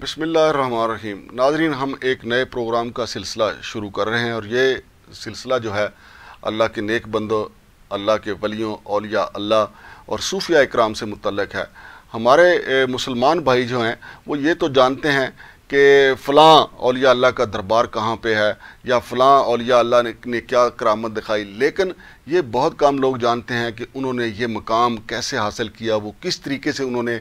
बसमिलीम नाजरीन हम एक नए प्रोग्राम का सिलसिला शुरू कर रहे हैं और ये सिलसिला जो है अल्लाह के नेक बंदों अल्लाह के वलियों अलिया अल्लाह और सूफिया इक्राम से मुतलक है हमारे मुसलमान भाई जो हैं वो ये तो जानते हैं कि फ़लाँ अलिया अल्लाह का दरबार कहाँ पे है या फ़लाँ अलिया अल्लाह ने, ने क्या करामत दिखाई लेकिन ये बहुत कम लोग जानते हैं कि उन्होंने ये मकाम कैसे हासिल किया वो किस तरीके से उन्होंने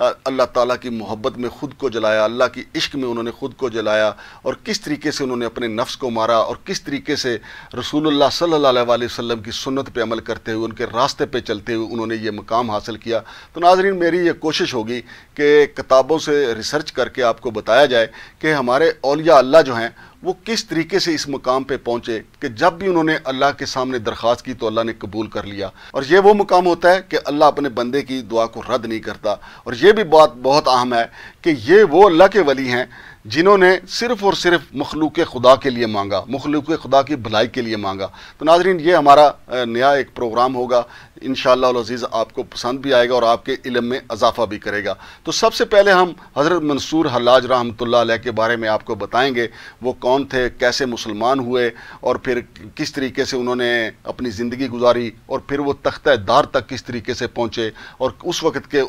अल्लाह ताला की मोहब्बत में ख़ुद को जलाया अल्लाह की इश्क में उन्होंने ख़ुद को जलाया और किस तरीके से उन्होंने अपने नफ्स को मारा और किस तरीके से रसूलुल्लाह सल्लल्लाहु अलैहि वसल्लम की सुन्नत पे अमल करते हुए उनके रास्ते पे चलते हुए उन्होंने ये मकाम हासिल किया तो नाजरीन मेरी ये कोशिश होगी कि किताबों से रिसर्च करके आपको बताया जाए जाए कि हमारे अलिया अल्लाह जो हैं वो किस तरीके से इस मुकाम पे पहुंचे कि जब भी उन्होंने अल्लाह के सामने दरख्वास्त की तो अल्लाह ने कबूल कर लिया और ये वो मुकाम होता है कि अल्लाह अपने बंदे की दुआ को रद्द नहीं करता और ये भी बात बहुत अहम है कि ये वो अल्लाह के वली हैं जिन्होंने सिर्फ़ और सिर्फ मखलूक खुदा के लिए मांगा मखलूक खुदा की भलाई के लिए मांगा तो नाजरीन ये हमारा नया एक प्रोग्राम होगा इन शज़ीज़ आपको पसंद भी आएगा और आपके इलम में अजाफा भी करेगा तो सबसे पहले हम हज़रत मंसूर हलाज रहमत के बारे में आपको बताएँगे वो कौन थे कैसे मुसलमान हुए और फिर किस तरीके से उन्होंने अपनी ज़िंदगी गुजारी और फिर वो तख्त दार तक किस तरीके से पहुँचे और उस वक्त के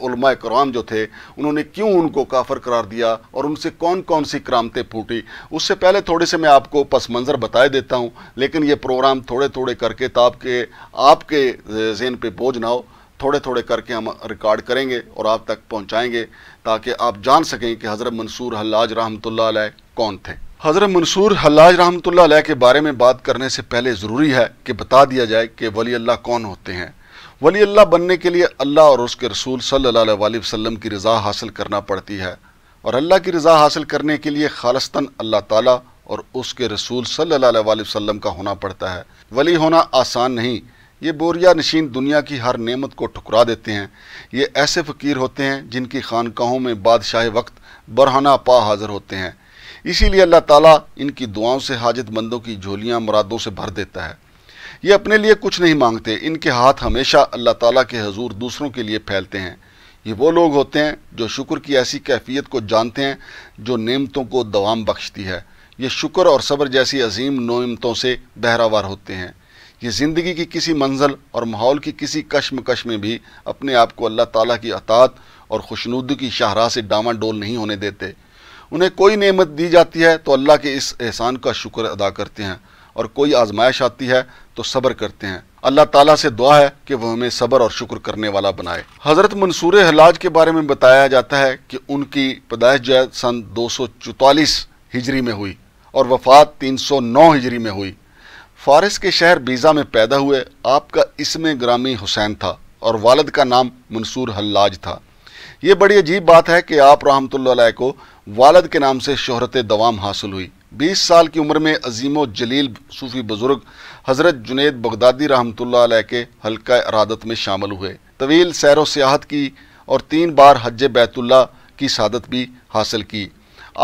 कराम जो थे उन्होंने क्यों उनको काफर करार दिया और उनसे कौन कौन सी करामते फूटी उससे पहले थोड़े से मैं आपको पस मंज़र बताए देता हूँ लेकिन ये प्रोग्राम थोड़े थोड़े करके तो आपके आपके जेन पर बोझ ना हो थोड़े थोड़े करके हम रिकॉर्ड करेंगे और आप तक पहुँचाएँगे ताकि आप जान सकें कि हज़रत मंसूर हल्लाज रहमत कौन थे हज़रत मंसूर हलाज रहमतुल्लाह के बारे में बात करने से पहले ज़रूरी है कि बता दिया जाए कि वली अल्लाह कौन होते हैं वली अल्लाह बनने के लिए अल्लाह और उसके रसूल सल्ला वसम की रज़ा हासिल करना पड़ती है और अल्लाह की रज़ा हासिल करने के लिए खालस्तन अल्लाह ताला और उसके रसूल सल्ला वसम का होना पड़ता है वली होना आसान नहीं ये बोरिया नशीन दुनिया की हर नियमत को ठुकरा देते हैं ये ऐसे फ़कीर होते हैं जिनकी खानकाहों में बादशाह वक्त बरहाना पा हाज़िर होते हैं इसीलिए अल्लाह ताला इनकी दुआओं से हाजत मंदों की झोलियाँ मुरादों से भर देता है ये अपने लिए कुछ नहीं मांगते इनके हाथ हमेशा अल्लाह ताला के हजूर दूसरों के लिए फैलते हैं ये वो लोग होते हैं जो शुक्र की ऐसी कैफियत को जानते हैं जो नेमतों को दवाम बख्शती है ये शुक्र और सब्र जैसी अजीम नोमतों से बहरावर होते हैं ये ज़िंदगी की किसी मंजिल और माहौल की किसी कश्मकश में भी अपने आप को अल्लाह ताला की अतात और खुशनुद की शाहराह से डोल नहीं होने देते उन्हें कोई नेमत दी जाती है तो अल्लाह के इस एहसान का शुक्र अदा करते हैं और कोई आजमाइश आती है तो सब्र करते हैं अल्लाह ताला से दुआ है कि वह हमें सब्र और शुक्र करने वाला बनाए हज़रत मंसूर हलाज के बारे में बताया जाता है कि उनकी पैदाइश जो है सन दो हिजरी में हुई और वफ़ात 309 हिजरी में हुई फारस के शहर बीज़ा में पैदा हुए आपका इसमें ग्रामी हुसैन था और वालद का नाम मंसूर हल्लाज था ये बड़ी अजीब बात है कि आप रहमत को वालद के नाम से शहरत दवाम हासिल हुई बीस साल की उम्र में अजीम जलील सूफ़ी बुज़ुर्ग हज़रत जुनेद बगदादी रहमत के हल्का अरादत में शामिल हुए तवील सैर व सियाहत की और तीन बार हज बैतुल्ला की शादत भी हासिल की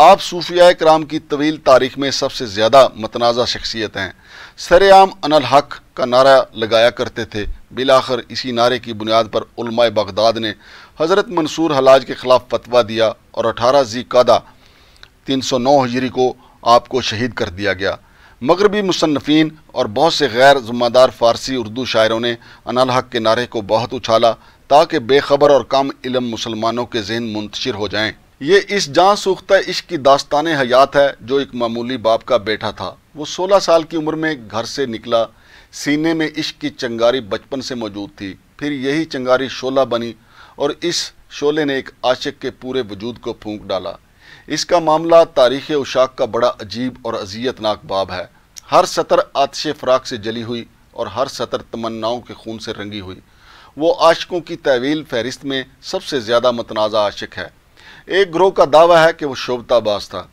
आप सूफिया कराम की तवील तारीख में सबसे ज़्यादा मतनाज़ा शख्सियत हैं सरेआम अनल हक का नारा लगाया करते थे बिलाखर इसी नारे की बुनियाद पर उलमाए बगदाद ने हज़रत मंसूर हलाज के ख़िलाफ़ फतवा दिया और अठारह जी कादा तीन सौ नौ हजरी को आपको शहीद कर दिया गया मगरबी मुसनफिन और बहुत से गैर जुम्मेदार फ़ारसी उर्दू शायरों ने अनल हक के नारे को बहुत उछाला ताकि बेखबर और कम इलम मुसलमानों के जहन मुंतशिर हो जाएँ ये इस जान सूखता इश्क की दास्तान हयात है जो एक मामूली बाप का बेटा था वो 16 साल की उम्र में घर से निकला सीने में इश्क की चंगारी बचपन से मौजूद थी फिर यही चंगारी शोला बनी और इस शोले ने एक आशिक के पूरे वजूद को फूंक डाला इसका मामला तारीख उशाक का बड़ा अजीब और अजियतनाक बाब है हर सतर आतश फ़राक से जली हुई और हर सतर तमन्नाओं के खून से रंगी हुई वो आशिकों की तवील फहरिस्त में सबसे ज़्यादा मतनाज़ा आशिक है एक ग्रोह का दावा है कि वो शोभताबाज था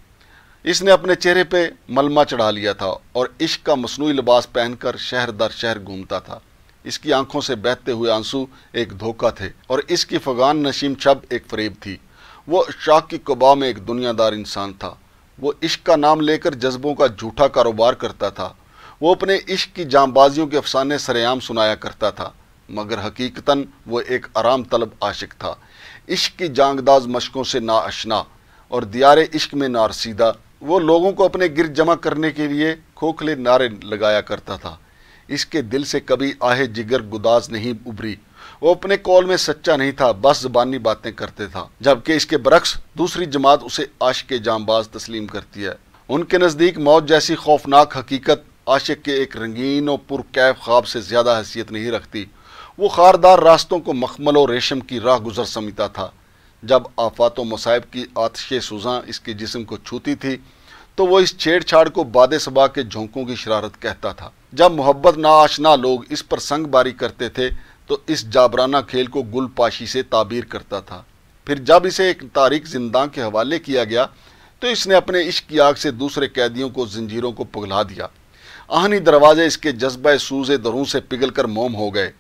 इसने अपने चेहरे पे मलमा चढ़ा लिया था और इश्क का मसनू लिबास पहनकर शहर दर शहर घूमता था इसकी आंखों से बहते हुए आंसू एक धोखा थे और इसकी फगान नशीम छब एक फरेब थी वो शाख की कबा में एक दुनियादार इंसान था वो इश्क का नाम लेकर जज्बों का झूठा कारोबार करता था वो अपने इश्क की जामबाजियों के अफसाने सरेआम सुनाया करता था मगर हकीकतन वो एक आराम तलब आशिक था इश्क की जांगदाज मशकों से ना अशना और दियार इश्क में नारसीदा वो लोगों को अपने गिर जमा करने के लिए खोखले नारे लगाया करता था इसके दिल से कभी आहे जिगर गुदाज नहीं उभरी वो अपने कॉल में सच्चा नहीं था बस जबानी बातें करते था जबकि इसके बरक्स दूसरी जमात उसे आश के जामबाज तस्लीम करती है उनके नज़दीक मौत जैसी खौफनाक हकीकत आशिक के एक रंगीन और पुरकैफ ख्वाब से ज़्यादा हैसियत नहीं रखती वो खारदार रास्तों को मखमल और रेशम की राह गुजर समीता था जब आफात मसाइब की आतश सुजा इसके जिसम को छूती थी तो वो इस छेड़छाड़ को बाद सबा के झोंकों की शरारत कहता था जब मोहब्बत आशना लोग इस पर संग बारी करते थे तो इस जाबराना खेल को गुलपाशी से ताबीर करता था फिर जब इसे एक तारीख जिंदा के हवाले किया गया तो इसने अपने इश्क की आग से दूसरे कैदियों को जंजीरों को पघला दिया आहनी दरवाजे इसके जज्बा सूज दरों से पिघल कर मोम हो गए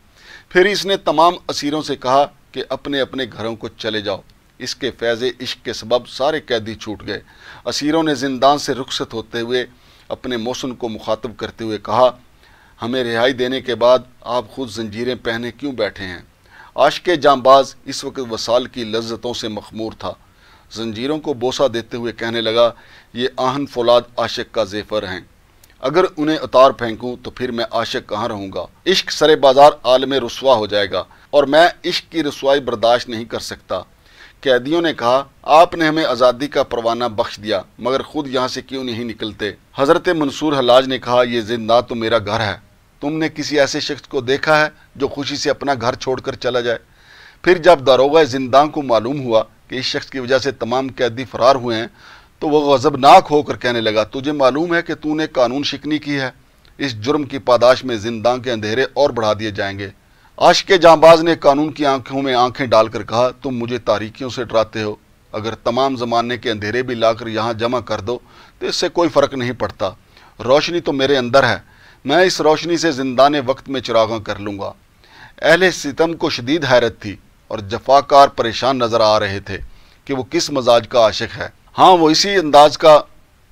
फिर इसने तमाम असीरों से कहा कि अपने अपने घरों को चले जाओ इसके फैज़ इश्क के सबब सारे कैदी छूट गए असीरों ने जिंदा से रुखसत होते हुए अपने मौसम को मुखातब करते हुए कहा हमें रिहाई देने के बाद आप खुद जंजीरें पहने क्यों बैठे हैं आशक जामबाज इस वक्त वसाल की लज्जतों से मखमूर था जंजीरों को बोसा देते हुए कहने लगा ये आहन फौलाद आशिक का जेफर हैं अगर उन्हें उतार फेंकूं तो फिर मैं आशिक कहाँ रहूंगा इश्क सरे बाजार आलम रसुआ हो जाएगा और मैं इश्क की रसवाई बर्दाश्त नहीं कर सकता कैदियों ने कहा आपने हमें आज़ादी का परवाना बख्श दिया मगर खुद यहाँ से क्यों नहीं निकलते हज़रत मंसूर हलाज ने कहा यह जिंदा तो मेरा घर है तुमने किसी ऐसे शख्स को देखा है जो खुशी से अपना घर छोड़कर चला जाए फिर जब दारोगा जिंदा को मालूम हुआ कि इस शख्स की वजह से तमाम कैदी फरार हुए हैं तो वह गज़बनाक होकर कहने लगा तुझे मालूम है कि तूने कानून शिकनी की है इस जुर्म की पादाश में जिंदा के अंधेरे और बढ़ा दिए जाएंगे आश के जांबाज ने कानून की आंखों में आंखें डालकर कहा तुम मुझे तारीखियों से डराते हो अगर तमाम ज़माने के अंधेरे भी लाकर यहाँ जमा कर दो तो इससे कोई फ़र्क नहीं पड़ता रोशनी तो मेरे अंदर है मैं इस रोशनी से जिंदाने वक्त में चिरागा कर लूँगा अहले सितम को शदीद हैरत थी और जफाकार परेशान नज़र आ रहे थे कि वो किस मजाज का आशिक है हाँ वो इसी अंदाज का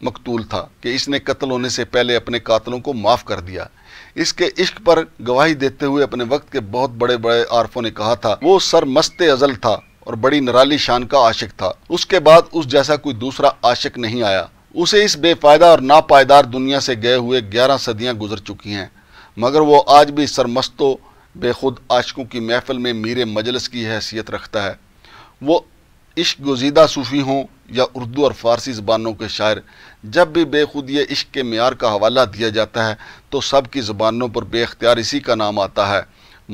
मकतूल था कि इसने कत्ल होने से पहले अपने कातलों को माफ़ कर दिया इसके इश्क पर गवाही देते हुए अपने वक्त के बहुत बड़े बड़े आरफों ने कहा था वो सरमस्त अजल था और बड़ी नराली शान का आशिक था उसके बाद उस जैसा कोई दूसरा आशिक नहीं आया उसे इस बेफायदा और नापायदार दुनिया से गए हुए ग्यारह सदियां गुजर चुकी हैं मगर वो आज भी सरमस्तों बेखुद आशकों की महफिल में मीरे मजलस की हैसियत रखता है वो इश्क गुजीदा सूफी हों या उर्दू और फ़ारसी ज़बानों के शायर जब भी बेखुद ये इश्क के मैार का हवाला दिया जाता है तो सब की ज़बानों पर बेख्तियार इसी का नाम आता है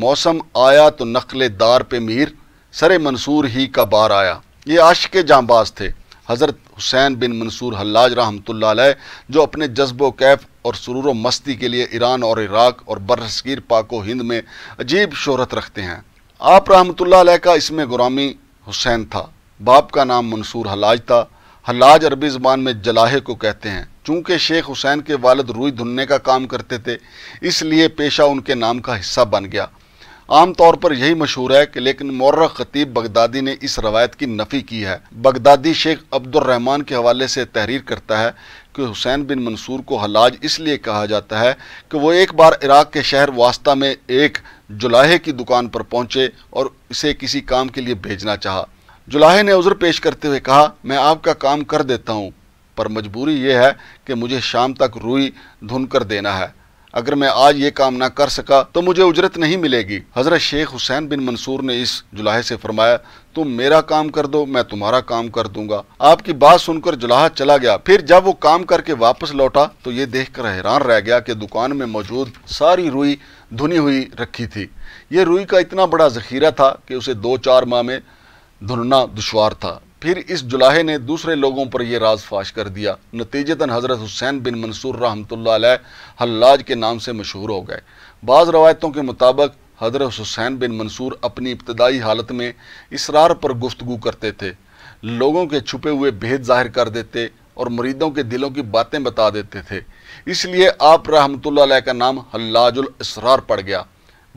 मौसम आया तो नकल दार पे मीर सर मंसूर ही का बार आया ये आश के जाँबाज थे हज़रत हुसैन बिन मंसूर हल्लाज रहमत जो अपने जज्ब कैफ और सुरूर मस्ती के लिए ईरान और इराक और बरसगीर पाको हिंद में अजीब शहरत रखते हैं आप रहमत का इसमें गुलामी हुसैन था बाप का नाम मंसूर हलाज था हलाज अरबी ज़बान में जलाहे को कहते हैं चूँकि शेख हुसैन के वालद रुई धुनने का काम करते थे इसलिए पेशा उनके नाम का हिस्सा बन गया आम तौर पर यही मशहूर है कि लेकिन मौर्र ख़तीब बगदादी ने इस रवायत की नफ़ी की है बगदादी शेख अब्दुलरहमान के हवाले से तहरीर करता है कि हुसैन बिन मंसूर को हलाज इसलिए कहा जाता है कि वो एक बार इराक़ के शहर वास्ता में एक जुलाहे की दुकान पर पहुँचे और इसे किसी काम के लिए भेजना चाहा जुलाहे ने उज़र पेश करते हुए कहा मैं आपका काम कर देता हूँ पर मजबूरी यह है कि मुझे शाम तक रुई धुन कर देना है अगर मैं आज ये काम ना कर सका तो मुझे उजरत नहीं मिलेगी हज़रत शेख हुसैन बिन मंसूर ने इस जुलाहे से फरमाया तुम मेरा काम कर दो मैं तुम्हारा काम कर दूंगा आपकी बात सुनकर जुलाहा चला गया फिर जब वो काम करके वापस लौटा तो ये देखकर हैरान रह गया कि दुकान में मौजूद सारी रुई धुनी हुई रखी थी ये रुई का इतना बड़ा जखीरा था कि उसे दो चार माह में धुलना दुशवार था फिर इस जुलाहे ने दूसरे लोगों पर यह राज फाश कर दिया नतीजतन हज़रत हुसैन बिन मंसूर रहमत हल्लाज के नाम से मशहूर हो गए बाज़ रवायतों के मुताबिक हज़रत हुसैन बिन मंसूर अपनी इब्तदाई हालत में इसरार पर गुफ्तु करते थे लोगों के छुपे हुए भेद जाहिर कर देते और मुरीदों के दिलों की बातें बता देते थे इसलिए आप रहमत का नाम हल्लाजुल इसरार पड़ गया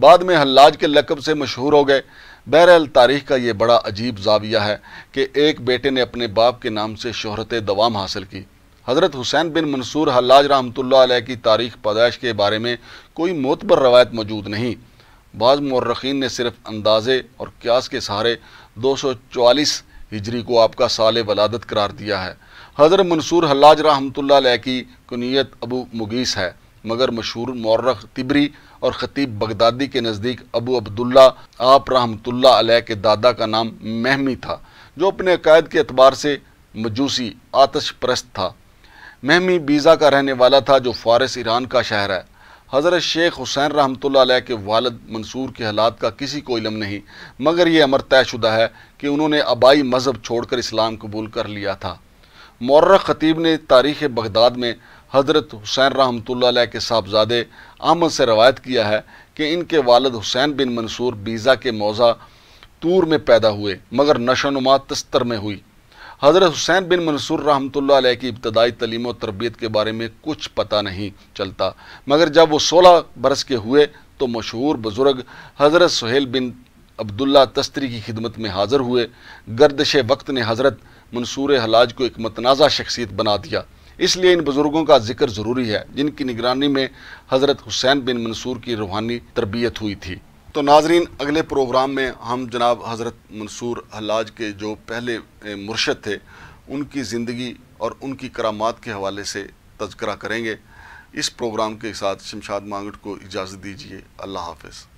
बाद में हल्लाज के लकब से मशहूर हो गए बहरहाल तारीख का ये बड़ा अजीब जाविया है कि एक बेटे ने अपने बाप के नाम से शहरत दवाम हासिल की हज़रत हुसैन बिन मंसूर हल्लाज रहमतुल्ल की तारीख पैदाइश के बारे में कोई मोतबर रवायत मौजूद नहीं बाज़ मर्रखीन ने सिर्फ अंदाजे और क्यास के सहारे दो सौ चवालीस हिजरी को आपका साल वलादत करार दिया है हज़रत मंसूर हल्लाज रहमतुल्ल की कुनीत अबू मुगीस है मगर मशहूर मौरख तिबरी और ख़तीब बगदादी के नज़दीक अबू अब्दुल्ला आप रहमतुल्ला के दादा का नाम महमी था जो अपने अकायद के अतबार से मजूसी आतश परस्त था महमी बीज़ा का रहने वाला था जो फारस ईरान का शहर है हज़रत शेख हुसैन अलैह के वालद मंसूर के हालात का किसी को इलम नहीं मगर ये अमर तयशुदा है कि उन्होंने आबाई मज़हब छोड़कर इस्लाम कबूल कर लिया था मौर्र ख़तीब ने तारीख़ बगदाद में हज़रत हुसैन रहमतुल्ल के साहबजादे अहमद से रवायत किया है कि इनके वालद हुसैन बिन मंसूर बीज़ा के मौज़ा तूर में पैदा हुए मगर नशोनुमा तस्तर में हुई हज़रत हुसैन बिन मंसूर रहमतुल्ल की इब्तदाई तलीम और तरबियत के बारे में कुछ पता नहीं चलता मगर जब वो सोलह बरस के हुए तो मशहूर बुज़ुर्ग हज़रत सुहेल बिन अब्दुल्ला तस्तरी की खिदमत में हाज़िर हुए गर्दश वक्त ने हज़रत मंसूर हलाज को एक मतनाज़ा शख्सियत बना दिया इसलिए इन बुज़ुर्गों का जिक्र ज़रूरी है जिनकी निगरानी में हज़रत हुसैन बिन मंसूर की रूहानी तरबियत हुई थी तो नाजरीन अगले प्रोग्राम में हम जनाब हज़रत मंसूर हलाज के जो पहले मुर्शद थे उनकी ज़िंदगी और उनकी करामात के हवाले से तस्करा करेंगे इस प्रोग्राम के साथ शमशाद मांगट को इजाज़त दीजिए अल्लाह हाफिज़